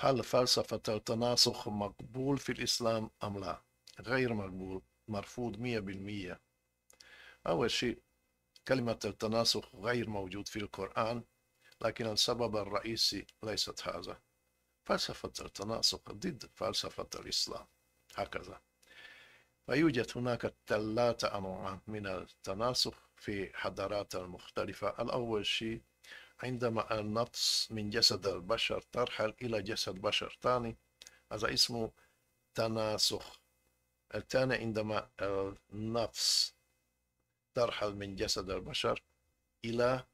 هل فلسفة التناسخ مقبول في الإسلام أم لا؟ غير مقبول مرفوض مية بالمية أول شيء كلمة التناسخ غير موجود في القرآن لكن السبب الرئيسي ليست هذا فلسفة التناسخ ضد فلسفة الإسلام هكذا ويوجد هناك ثلاثة أنواع من التناسخ في حضارات المختلفة الأول شيء عندما النفس من جسد البشر ترحل إلى جسد بشر ثاني هذا اسمه تناسخ الثاني عندما النفس ترحل من جسد البشر إلى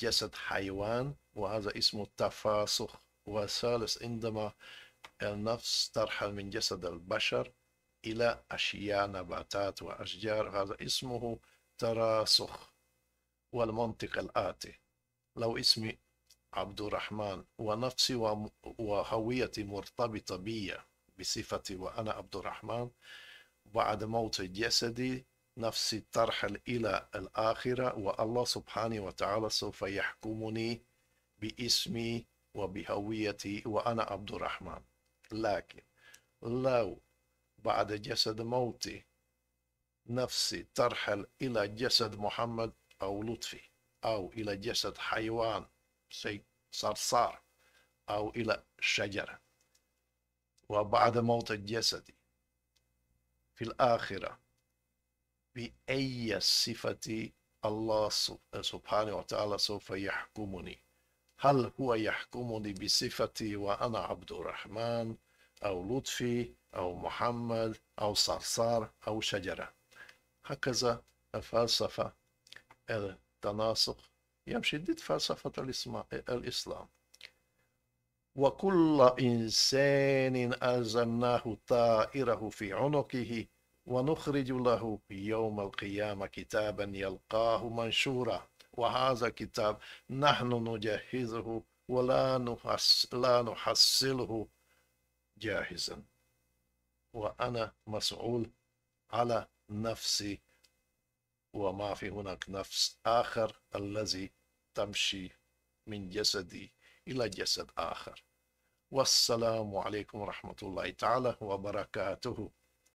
جسد حيوان وهذا اسمه تفاسخ والثالث عندما النفس ترحل من جسد البشر إلى أشياء نباتات وأشجار هذا اسمه تراسخ والمنطق الآتي لو اسمي عبد الرحمن ونفسي وهويتي مرتبطة بي بصفتي وأنا عبد الرحمن بعد موت جسدي نفسي ترحل إلى الآخرة والله سبحانه وتعالى سوف يحكمني باسمي وبهويتي وأنا عبد الرحمن لكن لو بعد جسد موتي نفسي ترحل إلى جسد محمد أو لطفي أو إلى جسد حيوان صرصار أو إلى شجرة وبعد موت الجسد في الآخرة بأي صفة الله سبحانه وتعالى سوف يحكمني هل هو يحكمني بصفتي وأنا عبد الرحمن أو لطفي أو محمد أو صرصار أو شجرة هكذا الفلسفة التناسخ يمشي ضد فلسفة الإسلام وكل إنسان ألزمناه طائره في عنقه ونخرج له يوم القيامة كتابا يلقاه منشورا وهذا الكتاب نحن نجهزه ولا نحس لا نحصله جاهزا وأنا مسؤول على نفسي وما في هناك نفس آخر الذي تمشي من جسدي إلى جسد آخر والسلام عليكم ورحمة الله تعالى وبركاته